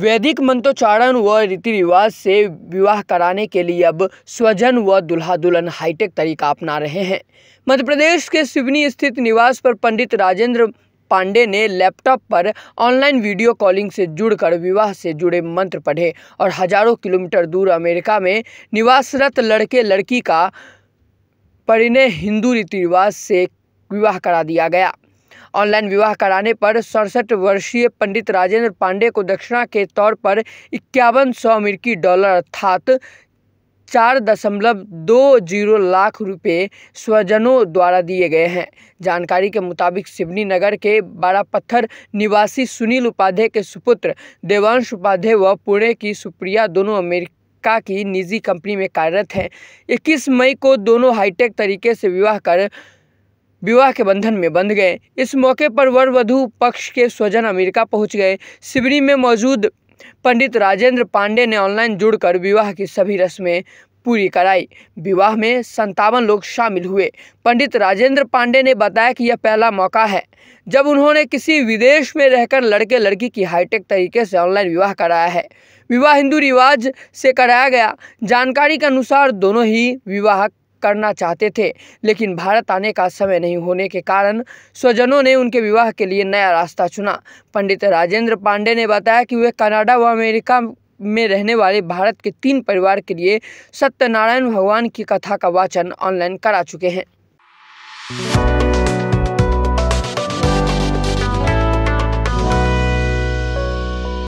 वैदिक मंत्रोच्चारण व रीति रिवाज से विवाह कराने के लिए अब स्वजन व दुल्हा दुल्हन हाईटेक तरीका अपना रहे हैं मध्य प्रदेश के सिवनी स्थित निवास पर पंडित राजेंद्र पांडे ने लैपटॉप पर ऑनलाइन वीडियो कॉलिंग से जुड़कर विवाह से जुड़े मंत्र पढ़े और हजारों किलोमीटर दूर अमेरिका में निवासरत लड़के लड़की का पर इन्हें हिंदू रीति रिवाज से विवाह करा दिया गया ऑनलाइन विवाह कराने पर सड़सठ वर्षीय पंडित राजेंद्र पांडे को दक्षिणा के तौर पर इक्यावन सौ अमेरिकी डॉलर अर्थात चार दशमलव दो जीरो लाख रुपए स्वजनों द्वारा दिए गए हैं जानकारी के मुताबिक सिवनी नगर के बारा पत्थर निवासी सुनील उपाध्याय के सुपुत्र देवांश उपाध्याय व पुणे की सुप्रिया दोनों अमेरिकी अक्का की निजी कंपनी में कार्यरत है इक्कीस मई को दोनों हाईटेक तरीके से विवाह कर विवाह के बंधन में बंध गए इस मौके पर वर वधु पक्ष के स्वजन अमेरिका पहुंच गए सिवनी में मौजूद पंडित राजेंद्र पांडे ने ऑनलाइन जुड़कर विवाह की सभी रस्में पूरी कराई विवाह में संतावन लोग शामिल हुए पंडित राजेंद्र पांडे ने बताया कि यह पहला मौका है जब उन्होंने किसी विदेश में रहकर लड़के लड़की की हाईटेक तरीके से ऑनलाइन विवाह कराया है विवाह हिंदू रिवाज से कराया गया जानकारी के अनुसार दोनों ही विवाह करना चाहते थे लेकिन भारत आने का समय नहीं होने के कारण स्वजनों ने उनके विवाह के लिए नया रास्ता चुना पंडित राजेंद्र पांडे ने बताया कि वे कनाडा व अमेरिका में रहने वाले भारत के तीन परिवार के लिए सत्यनारायण भगवान की कथा का वाचन ऑनलाइन करा चुके हैं